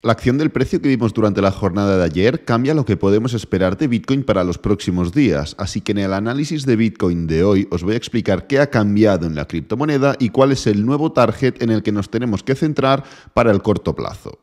La acción del precio que vimos durante la jornada de ayer cambia lo que podemos esperar de Bitcoin para los próximos días, así que en el análisis de Bitcoin de hoy os voy a explicar qué ha cambiado en la criptomoneda y cuál es el nuevo target en el que nos tenemos que centrar para el corto plazo.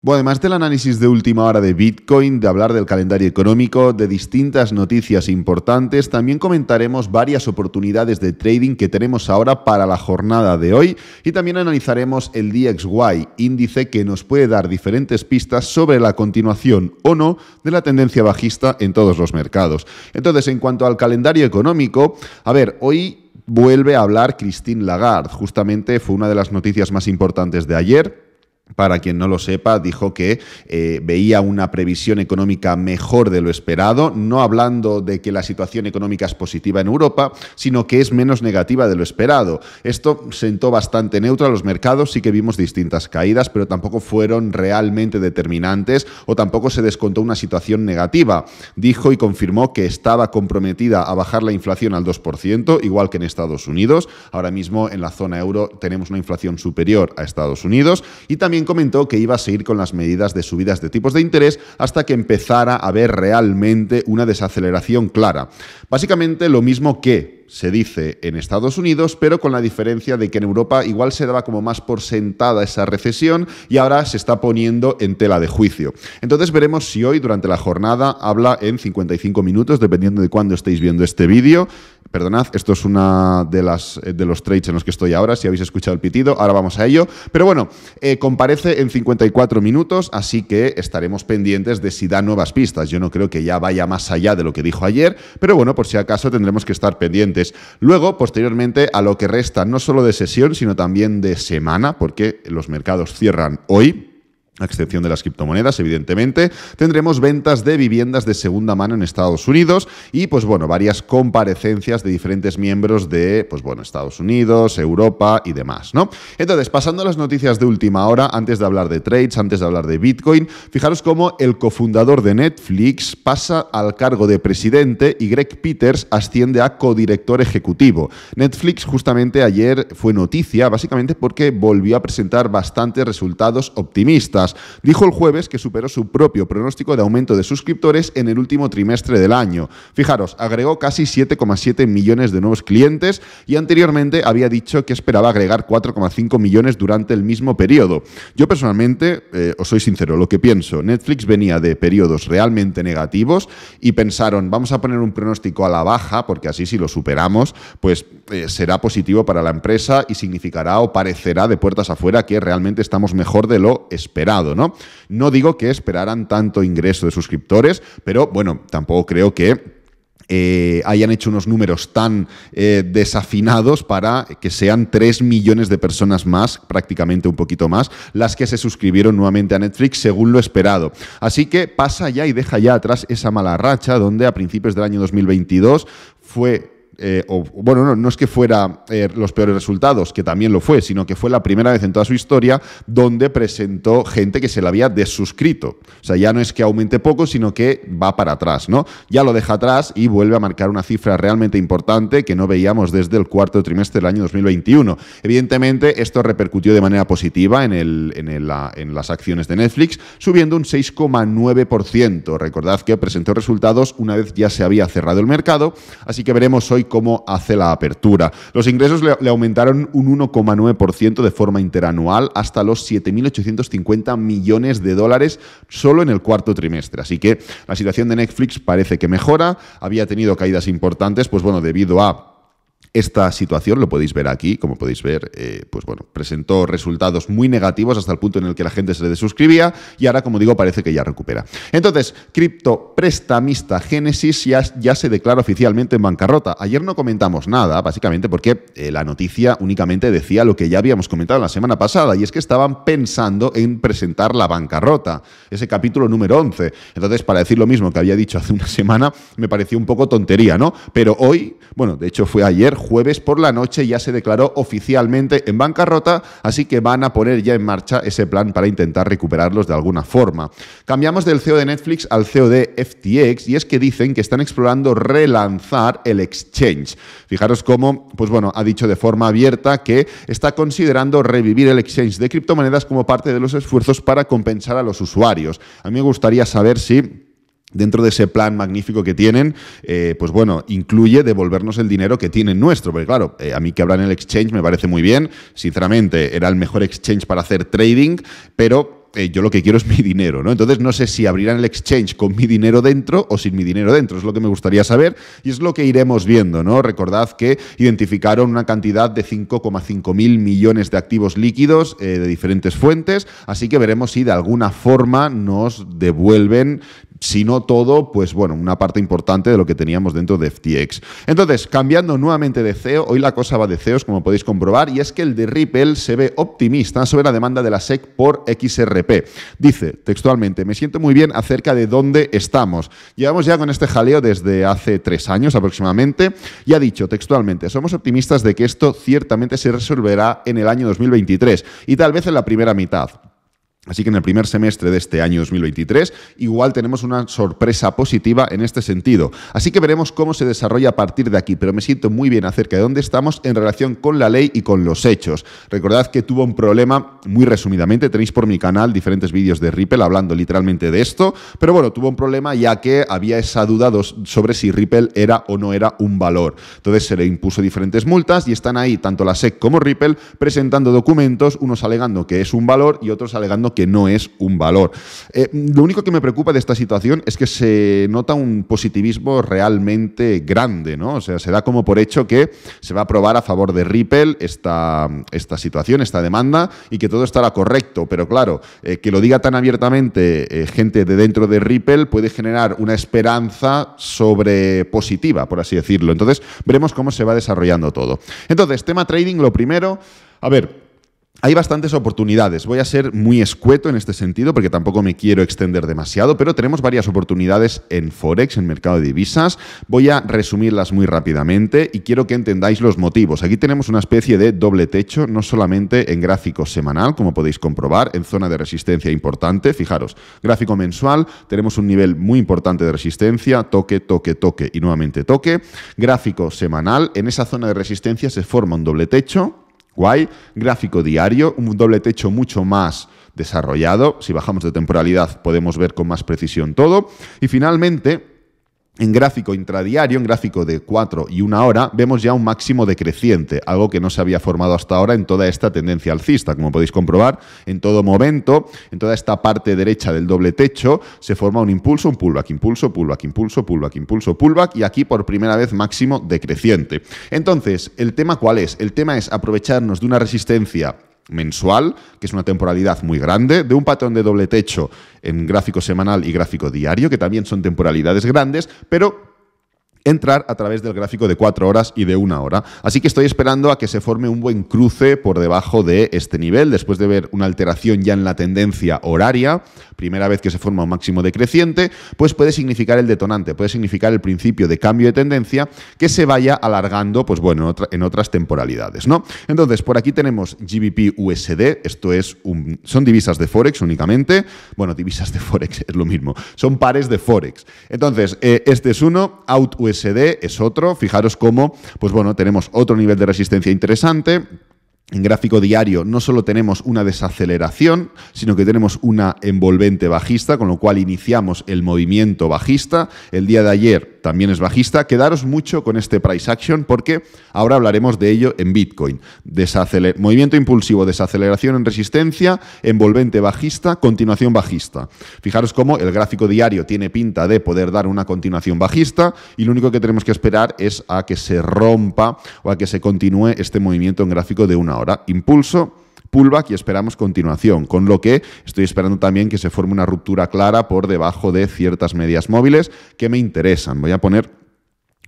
Bueno, además del análisis de última hora de Bitcoin, de hablar del calendario económico, de distintas noticias importantes, también comentaremos varias oportunidades de trading que tenemos ahora para la jornada de hoy y también analizaremos el DXY, índice que nos puede dar diferentes pistas sobre la continuación o no de la tendencia bajista en todos los mercados. Entonces, en cuanto al calendario económico, a ver, hoy vuelve a hablar Christine Lagarde, justamente fue una de las noticias más importantes de ayer para quien no lo sepa, dijo que eh, veía una previsión económica mejor de lo esperado, no hablando de que la situación económica es positiva en Europa, sino que es menos negativa de lo esperado. Esto sentó bastante neutro a los mercados, sí que vimos distintas caídas, pero tampoco fueron realmente determinantes o tampoco se descontó una situación negativa. Dijo y confirmó que estaba comprometida a bajar la inflación al 2%, igual que en Estados Unidos. Ahora mismo en la zona euro tenemos una inflación superior a Estados Unidos y también comentó que iba a seguir con las medidas de subidas de tipos de interés hasta que empezara a haber realmente una desaceleración clara. Básicamente lo mismo que se dice en Estados Unidos, pero con la diferencia de que en Europa igual se daba como más por sentada esa recesión y ahora se está poniendo en tela de juicio. Entonces veremos si hoy durante la jornada habla en 55 minutos, dependiendo de cuándo estéis viendo este vídeo. Perdonad, esto es una de las eh, de los trades en los que estoy ahora, si habéis escuchado el pitido, ahora vamos a ello. Pero bueno, eh, comparece en 54 minutos, así que estaremos pendientes de si da nuevas pistas. Yo no creo que ya vaya más allá de lo que dijo ayer, pero bueno, por si acaso tendremos que estar pendientes Luego, posteriormente, a lo que resta no solo de sesión, sino también de semana, porque los mercados cierran hoy a excepción de las criptomonedas, evidentemente. Tendremos ventas de viviendas de segunda mano en Estados Unidos y, pues bueno, varias comparecencias de diferentes miembros de, pues bueno, Estados Unidos, Europa y demás, ¿no? Entonces, pasando a las noticias de última hora, antes de hablar de trades, antes de hablar de Bitcoin, fijaros cómo el cofundador de Netflix pasa al cargo de presidente y Greg Peters asciende a codirector ejecutivo. Netflix justamente ayer fue noticia, básicamente porque volvió a presentar bastantes resultados optimistas Dijo el jueves que superó su propio pronóstico de aumento de suscriptores en el último trimestre del año. Fijaros, agregó casi 7,7 millones de nuevos clientes y anteriormente había dicho que esperaba agregar 4,5 millones durante el mismo periodo. Yo personalmente, eh, os soy sincero, lo que pienso, Netflix venía de periodos realmente negativos y pensaron, vamos a poner un pronóstico a la baja, porque así si lo superamos, pues eh, será positivo para la empresa y significará o parecerá de puertas afuera que realmente estamos mejor de lo esperado. ¿no? No digo que esperaran tanto ingreso de suscriptores, pero bueno, tampoco creo que eh, hayan hecho unos números tan eh, desafinados para que sean 3 millones de personas más, prácticamente un poquito más, las que se suscribieron nuevamente a Netflix según lo esperado. Así que pasa ya y deja ya atrás esa mala racha donde a principios del año 2022 fue eh, bueno, no, es que fuera eh, los peores resultados, que también lo fue, sino que fue la primera vez en toda su historia donde presentó gente que se la había desuscrito. O sea, ya no es que aumente poco, sino que va para atrás, ¿no? Ya lo deja atrás y vuelve a marcar una cifra realmente importante que no veíamos desde el cuarto trimestre del año 2021. Evidentemente, esto repercutió de manera positiva en las acciones de Netflix, subiendo un 6,9%. Recordad que presentó resultados una vez ya se había cerrado el mercado, así que veremos hoy cómo hace la apertura. Los ingresos le, aumentaron un 1,9% de forma interanual hasta los 7.850 millones de dólares solo en el cuarto trimestre. Así que la situación de Netflix parece que mejora, había tenido caídas importantes, pues bueno, debido a esta situación lo podéis ver aquí, como podéis ver, eh, pues bueno, presentó resultados muy negativos hasta el punto en el que la gente se le desuscribía y ahora, como digo, parece que ya recupera. Entonces, cripto prestamista Genesis ya, se declara oficialmente en bancarrota. Ayer no comentamos nada, básicamente porque eh, la noticia únicamente decía lo que ya habíamos comentado la semana pasada y es que estaban pensando en presentar la bancarrota, ese capítulo número 11. Entonces, para decir lo mismo que había dicho hace una semana, me pareció un poco tontería, ¿no? Pero hoy, bueno, de hecho fue ayer, jueves por la noche ya se declaró oficialmente en bancarrota, así que van a poner ya en marcha ese plan para intentar recuperarlos de alguna forma. Cambiamos del CEO de Netflix al CEO de FTX y es que dicen que están explorando relanzar el exchange. Fijaros cómo, pues bueno, ha dicho de forma abierta que está considerando revivir el exchange de criptomonedas como parte de los esfuerzos para compensar a los usuarios. A mí me gustaría saber si dentro de ese plan magnífico que tienen, eh, pues bueno, incluye devolvernos el dinero que tienen nuestro. Porque claro, eh, a mí que abran el exchange me parece muy bien. Sinceramente, era el mejor exchange para hacer trading, pero eh, yo lo que quiero es mi dinero, ¿no? Entonces no sé si abrirán el exchange con mi dinero dentro o sin mi dinero dentro, es lo que me gustaría saber y es lo que iremos viendo, ¿no? Recordad que identificaron una cantidad de 5,5 mil millones de activos líquidos de diferentes fuentes, así que veremos si de alguna forma nos devuelven si no todo, pues bueno, una parte importante de lo que teníamos dentro de FTX. Entonces, cambiando nuevamente de CEO, hoy la cosa va de CEOs, como podéis comprobar, y es que el de Ripple se ve optimista sobre la demanda de la SEC por XRP. Dice textualmente, me siento muy bien acerca de dónde estamos. Llevamos ya con este jaleo desde hace tres años aproximadamente, y ha dicho textualmente, somos optimistas de que esto ciertamente se resolverá en el año 2023 y tal vez en la primera mitad. Así que en el primer semestre de este año 2023 igual tenemos una sorpresa positiva en este sentido. Así que veremos cómo se desarrolla a partir de aquí, pero me siento muy bien acerca de dónde estamos en relación con la ley y con los hechos. Recordad que tuvo un problema, muy resumidamente, tenéis por mi canal diferentes vídeos de Ripple hablando literalmente de esto, pero bueno, tuvo un problema ya que había esa duda sobre si Ripple era o no era un valor. Entonces se le impuso diferentes multas y están ahí tanto la SEC como Ripple presentando documentos, unos alegando que es un valor y otros alegando que no es un valor. Eh, lo único que me preocupa de esta situación es que se nota un positivismo realmente grande, ¿no? O sea, se da como por hecho que se va a aprobar a favor de Ripple esta, esta situación, esta demanda, y que todo estará correcto. Pero claro, eh, que lo diga tan abiertamente eh, gente de dentro de Ripple puede generar una esperanza sobre positiva, por así decirlo. Entonces, veremos cómo se va desarrollando todo. Entonces, tema trading, lo primero. A ver, hay bastantes oportunidades. Voy a ser muy escueto en este sentido porque tampoco me quiero extender demasiado, pero tenemos varias oportunidades en Forex, en mercado de divisas. Voy a resumirlas muy rápidamente y quiero que entendáis los motivos. Aquí tenemos una especie de doble techo, no solamente en gráfico semanal, como podéis comprobar, en zona de resistencia importante. Fijaros, gráfico mensual, tenemos un nivel muy importante de resistencia, toque, toque, toque y nuevamente toque. Gráfico semanal, en esa zona de resistencia se forma un doble techo guay, gráfico diario, un doble techo mucho más desarrollado, si bajamos de temporalidad podemos ver con más precisión todo, y finalmente en gráfico intradiario, en gráfico de 4 y 1 hora, vemos ya un máximo decreciente, algo que no se había formado hasta ahora en toda esta tendencia alcista. Como podéis comprobar, en todo momento, en toda esta parte derecha del doble techo, se forma un impulso, un pullback, impulso, pullback, impulso, pullback, impulso, pullback, y aquí por primera vez máximo decreciente. Entonces, ¿el tema cuál es? El tema es aprovecharnos de una resistencia mensual, que es una temporalidad muy grande, de un patrón de doble techo en gráfico semanal y gráfico diario, que también son temporalidades grandes, pero entrar a través del gráfico de 4 horas y de 1 hora. Así que estoy esperando a que se forme un buen cruce por debajo de este nivel, después de ver una alteración ya en la tendencia horaria, primera vez que se forma un máximo decreciente, pues puede significar el detonante, puede significar el principio de cambio de tendencia que se vaya alargando, pues bueno, en, otras temporalidades, ¿no? Entonces, por aquí tenemos GBP USD, esto es un, son divisas de Forex únicamente, bueno, divisas de Forex es lo mismo, son pares de Forex. Entonces, eh, este es uno, Out es otro. Fijaros cómo, pues bueno, tenemos otro nivel de resistencia interesante. En gráfico diario no solo tenemos una desaceleración, sino que tenemos una envolvente bajista, con lo cual iniciamos el movimiento bajista. El día de ayer también es bajista. Quedaros mucho con este price action porque ahora hablaremos de ello en Bitcoin. movimiento impulsivo, desaceleración en resistencia, envolvente bajista, continuación bajista. Fijaros cómo el gráfico diario tiene pinta de poder dar una continuación bajista y lo único que tenemos que esperar es a que se rompa o a que se continúe este movimiento en gráfico de una hora. Impulso pullback y esperamos continuación, con lo que estoy esperando también que se forme una ruptura clara por debajo de ciertas medias móviles que me interesan. Voy a poner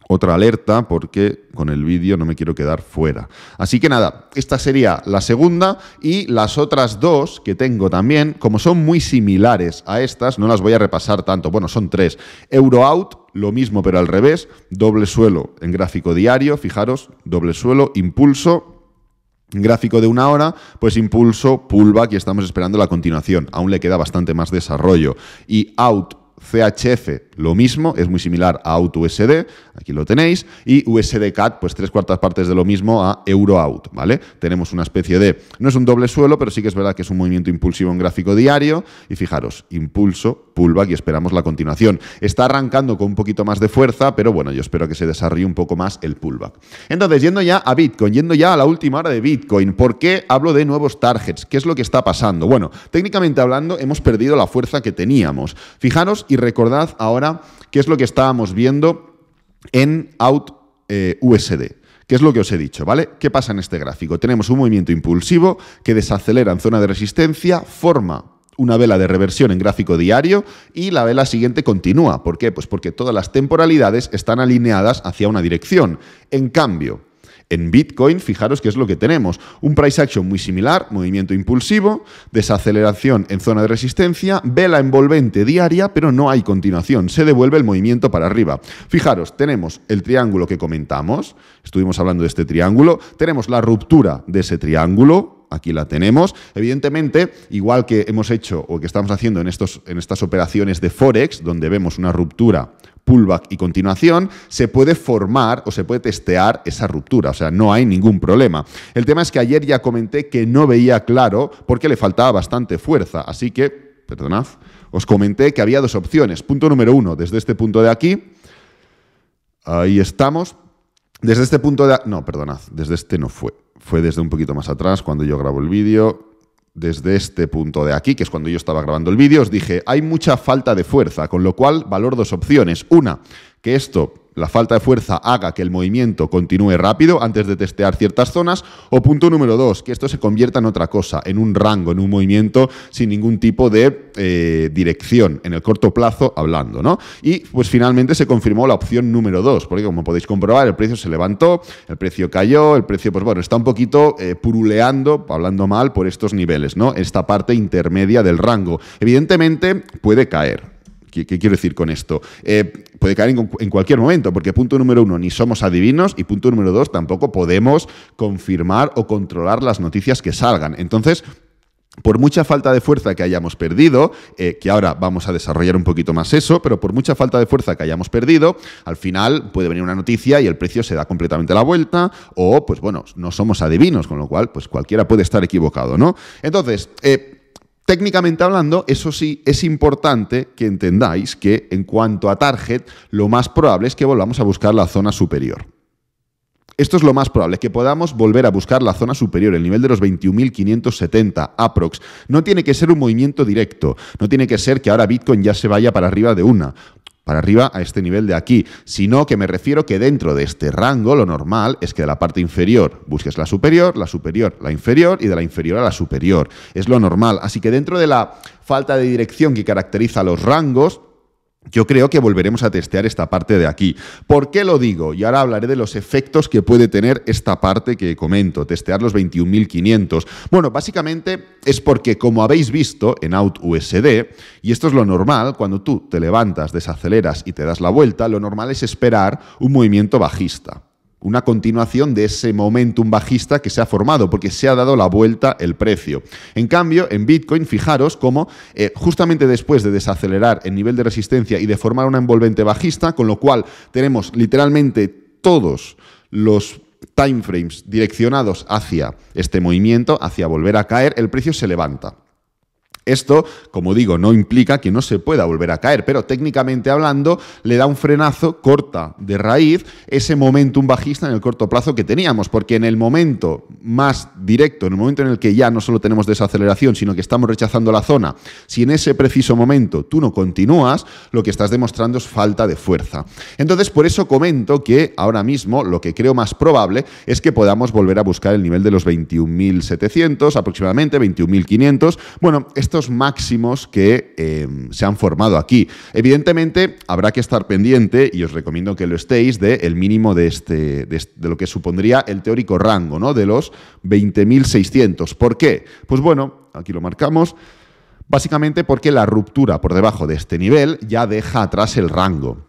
otra alerta porque con el vídeo no me quiero quedar fuera. Así que nada, esta sería la segunda y las otras dos que tengo también, como son muy similares a estas, no las voy a repasar tanto. Bueno, son tres. Euroout, lo mismo pero al revés, doble suelo en gráfico diario, fijaros, doble suelo, impulso gráfico de una hora, pues impulso, pullback y estamos esperando la continuación. Aún le queda bastante más desarrollo. Y out CHF, lo mismo, es muy similar a USD. aquí lo tenéis, y USDCAT, pues tres cuartas partes de lo mismo a EUROAUT, ¿vale? Tenemos una especie de, no es un doble suelo, pero sí que es verdad que es un movimiento impulsivo en gráfico diario, y fijaros, impulso, pullback y esperamos la continuación. Está arrancando con un poquito más de fuerza, pero bueno, yo espero que se desarrolle un poco más el pullback. Entonces, yendo ya a Bitcoin, yendo ya a la última hora de Bitcoin, ¿por qué hablo de nuevos targets? ¿Qué es lo que está pasando? Bueno, técnicamente hablando, hemos perdido la fuerza que teníamos. Fijaros y recordad ahora qué es lo que estábamos viendo en Out eh, USD. ¿Qué es lo que os he dicho? ¿Vale? ¿Qué pasa en este gráfico? Tenemos un movimiento impulsivo que desacelera en zona de resistencia, forma una vela de reversión en gráfico diario y la vela siguiente continúa. ¿Por qué? Pues porque todas las temporalidades están alineadas hacia una dirección. En cambio, en Bitcoin, fijaros qué es lo que tenemos. Un price action muy similar, movimiento impulsivo, desaceleración en zona de resistencia, vela envolvente diaria, pero no hay continuación. Se devuelve el movimiento para arriba. Fijaros, tenemos el triángulo que comentamos, estuvimos hablando de este triángulo, tenemos la ruptura de ese triángulo, aquí la tenemos. Evidentemente, igual que hemos hecho o que estamos haciendo en, estos, en estas operaciones de Forex, donde vemos una ruptura pullback y continuación, se puede formar o se puede testear esa ruptura. O sea, no hay ningún problema. El tema es que ayer ya comenté que no veía claro porque le faltaba bastante fuerza. Así que, perdonad, os comenté que había dos opciones. Punto número uno, desde este punto de aquí. Ahí estamos. Desde este punto de... No, perdonad, desde este no fue. Fue desde un poquito más atrás cuando yo grabo el vídeo desde este punto de aquí, que es cuando yo estaba grabando el vídeo, os dije, hay mucha falta de fuerza, con lo cual valor dos opciones. Una, que esto la falta de fuerza haga que el movimiento continúe rápido antes de testear ciertas zonas. O punto número dos, que esto se convierta en otra cosa, en un rango, en un movimiento sin ningún tipo de eh, dirección, en el corto plazo hablando, ¿no? Y pues finalmente se confirmó la opción número dos, porque como podéis comprobar, el precio se levantó, el precio cayó, el precio, pues bueno, está un poquito eh, puruleando, hablando mal, por estos niveles, ¿no? Esta parte intermedia del rango. Evidentemente puede caer, ¿Qué, quiero decir con esto? Eh, puede caer en, cualquier momento, porque punto número uno, ni somos adivinos y punto número dos, tampoco podemos confirmar o controlar las noticias que salgan. Entonces... Por mucha falta de fuerza que hayamos perdido, eh, que ahora vamos a desarrollar un poquito más eso, pero por mucha falta de fuerza que hayamos perdido, al final puede venir una noticia y el precio se da completamente la vuelta, o pues bueno, no somos adivinos, con lo cual pues cualquiera puede estar equivocado, ¿no? Entonces, eh, Técnicamente hablando, eso sí, es importante que entendáis que en cuanto a target, lo más probable es que volvamos a buscar la zona superior. Esto es lo más probable, que podamos volver a buscar la zona superior, el nivel de los 21.570 aprox. No tiene que ser un movimiento directo, no tiene que ser que ahora Bitcoin ya se vaya para arriba de una para arriba a este nivel de aquí, sino que me refiero que dentro de este rango lo normal es que de la parte inferior busques la superior, la superior, la inferior y de la inferior a la superior. Es lo normal. Así que dentro de la falta de dirección que caracteriza los rangos, yo creo que volveremos a testear esta parte de aquí. ¿Por qué lo digo? Y ahora hablaré de los efectos que puede tener esta parte que comento, testear los 21.500. Bueno, básicamente es porque, como habéis visto en OutUSD, y esto es lo normal, cuando tú te levantas, desaceleras y te das la vuelta, lo normal es esperar un movimiento bajista una continuación de ese momentum bajista que se ha formado, porque se ha dado la vuelta el precio. En cambio, en Bitcoin, fijaros cómo eh, justamente después de desacelerar el nivel de resistencia y de formar una envolvente bajista, con lo cual tenemos literalmente todos los timeframes direccionados hacia este movimiento, hacia volver a caer, el precio se levanta. Esto, como digo, no implica que no se pueda volver a caer, pero técnicamente hablando le da un frenazo, corta de raíz ese momento un bajista en el corto plazo que teníamos, porque en el momento más directo, en el momento en el que ya no solo tenemos desaceleración, sino que estamos rechazando la zona, si en ese preciso momento tú no continúas, lo que estás demostrando es falta de fuerza. Entonces, por eso comento que ahora mismo lo que creo más probable es que podamos volver a buscar el nivel de los 21.700 aproximadamente, 21.500. Bueno, esto máximos que eh, se han formado aquí. Evidentemente, habrá que estar pendiente, y os recomiendo que lo estéis, del mínimo de, este, de, lo que supondría el teórico rango, ¿no? De los 20.600. ¿Por qué? Pues bueno, aquí lo marcamos. Básicamente porque la ruptura por debajo de este nivel ya deja atrás el rango.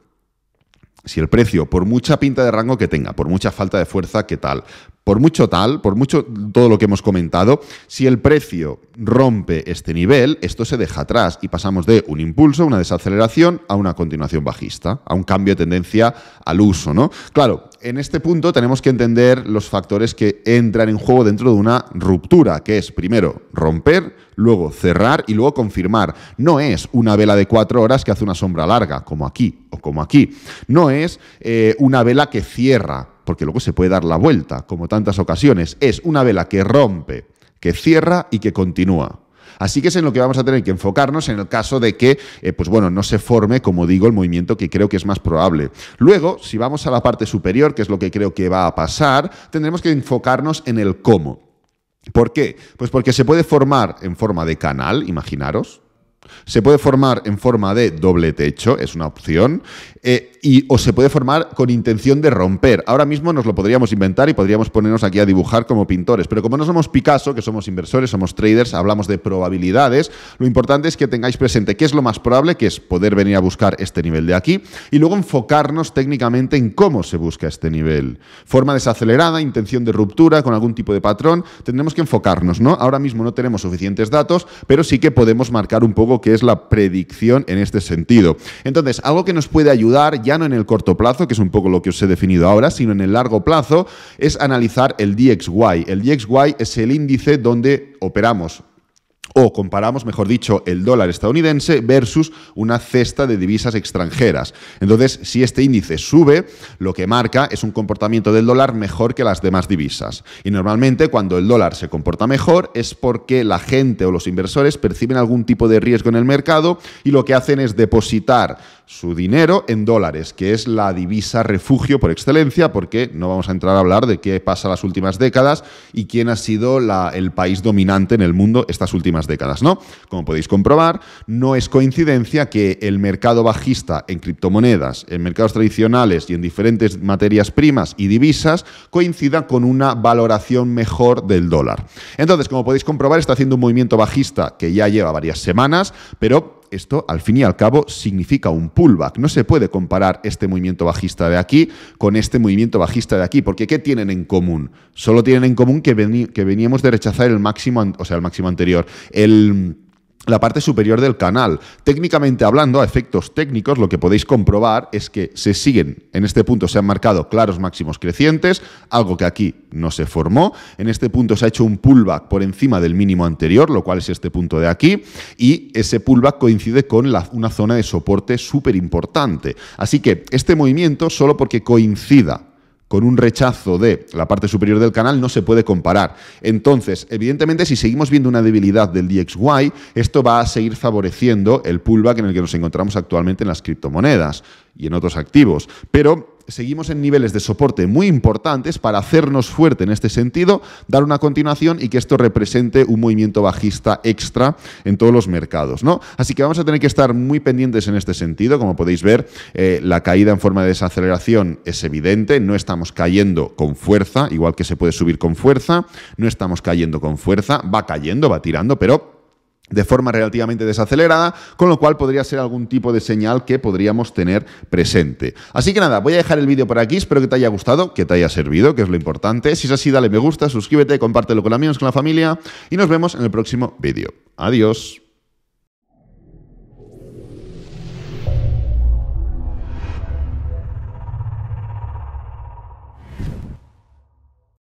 Si el precio, por mucha pinta de rango que tenga, por mucha falta de fuerza que tal, por mucho tal, por mucho todo lo que hemos comentado, si el precio rompe este nivel, esto se deja atrás y pasamos de un impulso, una desaceleración, a una continuación bajista, a un cambio de tendencia al uso, ¿no? Claro, en este punto tenemos que entender los factores que entran en juego dentro de una ruptura, que es primero romper, luego cerrar y luego confirmar. No es una vela de cuatro horas que hace una sombra larga, como aquí o como aquí. No es eh, una vela que cierra porque luego se puede dar la vuelta, como tantas ocasiones. Es una vela que rompe, que cierra y que continúa. Así que es en lo que vamos a tener que enfocarnos en el caso de que, eh, pues bueno, no se forme, como digo, el movimiento que creo que es más probable. Luego, si vamos a la parte superior, que es lo que creo que va a pasar, tendremos que enfocarnos en el cómo. ¿Por qué? Pues porque se puede formar en forma de canal, imaginaros, se puede formar en forma de doble techo, es una opción. Eh, y o se puede formar con intención de romper. Ahora mismo nos lo podríamos inventar y podríamos ponernos aquí a dibujar como pintores, pero como no somos Picasso, que somos inversores, somos traders, hablamos de probabilidades, lo importante es que tengáis presente qué es lo más probable, que es poder venir a buscar este nivel de aquí, y luego enfocarnos técnicamente en cómo se busca este nivel. Forma desacelerada, intención de ruptura, con algún tipo de patrón, tendremos que enfocarnos, ¿no? Ahora mismo no tenemos suficientes datos, pero sí que podemos marcar un poco qué es la predicción en este sentido. Entonces, algo que nos puede ayudar ya no en el corto plazo, que es un poco lo que os he definido ahora, sino en el largo plazo, es analizar el DXY. El DXY es el índice donde operamos o comparamos, mejor dicho, el dólar estadounidense versus una cesta de divisas extranjeras. Entonces, si este índice sube, lo que marca es un comportamiento del dólar mejor que las demás divisas. Y normalmente cuando el dólar se comporta mejor es porque la gente o los inversores perciben algún tipo de riesgo en el mercado y lo que hacen es depositar su dinero en dólares, que es la divisa refugio por excelencia, porque no vamos a entrar a hablar de qué pasa las últimas décadas y quién ha sido el país dominante en el mundo estas últimas décadas, ¿no? Como podéis comprobar, no es coincidencia que el mercado bajista en criptomonedas, en mercados tradicionales y en diferentes materias primas y divisas coincida con una valoración mejor del dólar. Entonces, como podéis comprobar, está haciendo un movimiento bajista que ya lleva varias semanas, pero esto al fin y al cabo significa un pullback. No se puede comparar este movimiento bajista de aquí con este movimiento bajista de aquí, porque ¿qué tienen en común? Solo tienen en común que, que veníamos de rechazar el máximo, o sea, el máximo anterior, el la parte superior del canal. Técnicamente hablando, a efectos técnicos, lo que podéis comprobar es que se siguen, en este punto se han marcado claros máximos crecientes, algo que aquí no se formó, en este punto se ha hecho un pullback por encima del mínimo anterior, lo cual es este punto de aquí, y ese pullback coincide con una zona de soporte súper importante. Así que este movimiento, solo porque coincida con un rechazo de la parte superior del canal no se puede comparar. Entonces, evidentemente, si seguimos viendo una debilidad del DXY, esto va a seguir favoreciendo el pullback en el que nos encontramos actualmente en las criptomonedas y en otros activos. Pero seguimos en niveles de soporte muy importantes para hacernos fuerte en este sentido, dar una continuación y que esto represente un movimiento bajista extra en todos los mercados. ¿no? Así que vamos a tener que estar muy pendientes en este sentido. Como podéis ver, eh, la caída en forma de desaceleración es evidente, no estamos cayendo con fuerza, igual que se puede subir con fuerza, no estamos cayendo con fuerza, va cayendo, va tirando, pero de forma relativamente desacelerada, con lo cual podría ser algún tipo de señal que podríamos tener presente. Así que nada, voy a dejar el vídeo por aquí, espero que te haya gustado, que te haya servido, que es lo importante. Si es así, dale me gusta, suscríbete, compártelo con amigos, con la familia y nos vemos en el próximo vídeo. Adiós.